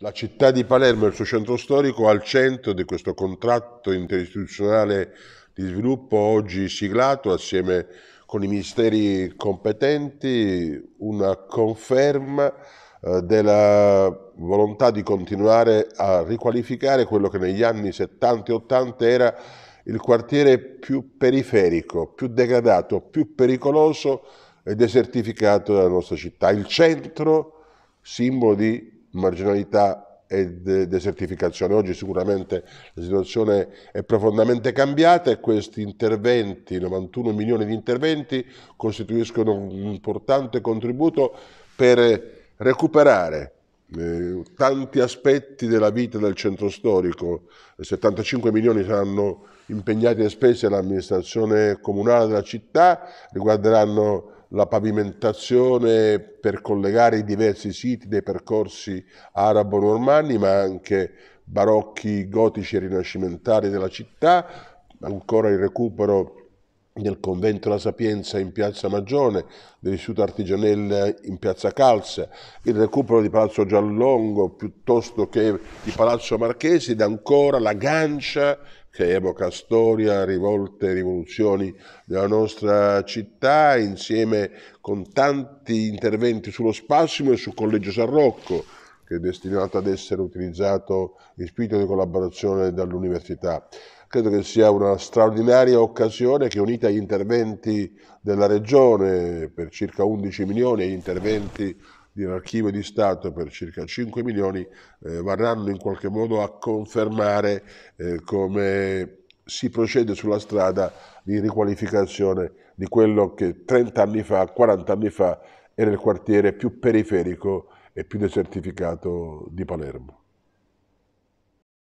La città di Palermo e il suo centro storico al centro di questo contratto interistituzionale di sviluppo oggi siglato assieme con i ministeri competenti una conferma eh, della volontà di continuare a riqualificare quello che negli anni 70 e 80 era il quartiere più periferico, più degradato, più pericoloso e desertificato della nostra città, il centro simbolo di marginalità e de desertificazione. Oggi sicuramente la situazione è profondamente cambiata e questi interventi, 91 milioni di interventi, costituiscono un importante contributo per recuperare eh, tanti aspetti della vita del centro storico. 75 milioni saranno impegnati e spesi all'amministrazione comunale della città, riguarderanno la pavimentazione per collegare i diversi siti dei percorsi arabo-normanni, ma anche barocchi, gotici e rinascimentali della città, ancora il recupero del convento La Sapienza in piazza Magione, dell'istituto Artigianella in piazza Calza, il recupero di Palazzo Giallongo piuttosto che di Palazzo Marchesi ed ancora la gancia che evoca storia, rivolte, rivoluzioni della nostra città, insieme con tanti interventi sullo Spassimo e sul Collegio San Rocco, che è destinato ad essere utilizzato in spirito di collaborazione dall'Università. Credo che sia una straordinaria occasione che unita agli interventi della Regione per circa 11 milioni e agli interventi dell'archivio di Stato per circa 5 milioni eh, varranno in qualche modo a confermare eh, come si procede sulla strada di riqualificazione di quello che 30 anni fa, 40 anni fa era il quartiere più periferico e più desertificato di Palermo.